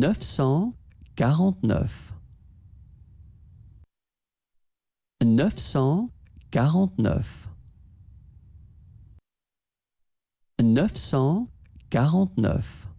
neuf cent quarante-neuf. Neuf cent quarante-neuf. Neuf cent quarante-neuf.